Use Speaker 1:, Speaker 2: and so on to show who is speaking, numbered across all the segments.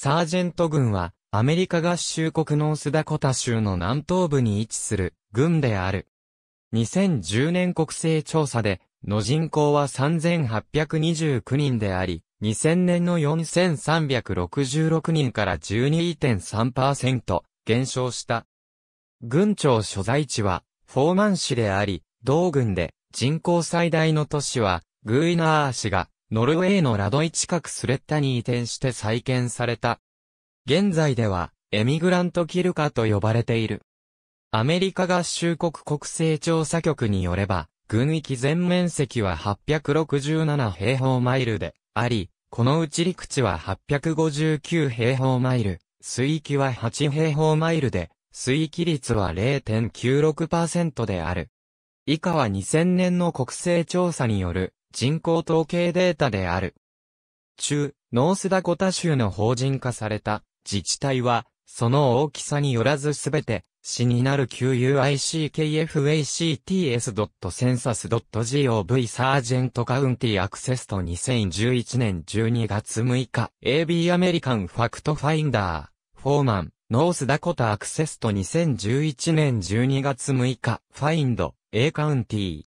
Speaker 1: サージェント軍は、アメリカ合衆国ノースダコタ州の南東部に位置する軍である。2010年国勢調査で、の人口は3829人であり、2000年の4366人から12.3%減少した。軍庁所在地は、フォーマン市であり、同軍で人口最大の都市は、グーイナー市がノルウェーのラドイ近くスレッタに移転して再建された。現在では、エミグラントキルカと呼ばれている。アメリカ合衆国国勢調査局によれば、軍域全面積は867平方マイルであり、このうち陸地は859平方マイル、水域は8平方マイルで、水域率は0.96%である。以下は2000年の国勢調査による人口統計データである。中、ノースダコタ州の法人化された自治体は、その大きさによらずすべて、市になる QUICKFACTS.census.gov サージェントカウンティアクセスと2011年12月6日 AB アメリカンファクトファインダーフォーマンノースダコタアクセスと2011年12月6日ファインド A カウンティ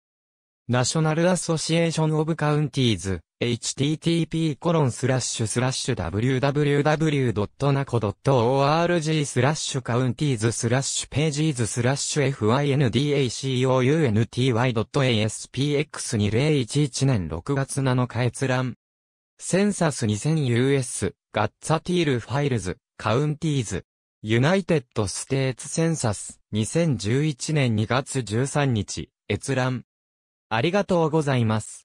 Speaker 1: ナショナルアソシエーションオブカウンティーズ http コロンスラッシュスラッシュ www.naco.org スラッシュカウンティーズスラッシュページーズスラッシュ f i n d a c o u n t y a s p x 2 0 1 1年6月7日閲覧センサス 2000US ガッツァティールファイルズカウンティーズユナイテッドステーツセンサス2011年2月13日閲覧ありがとうございます。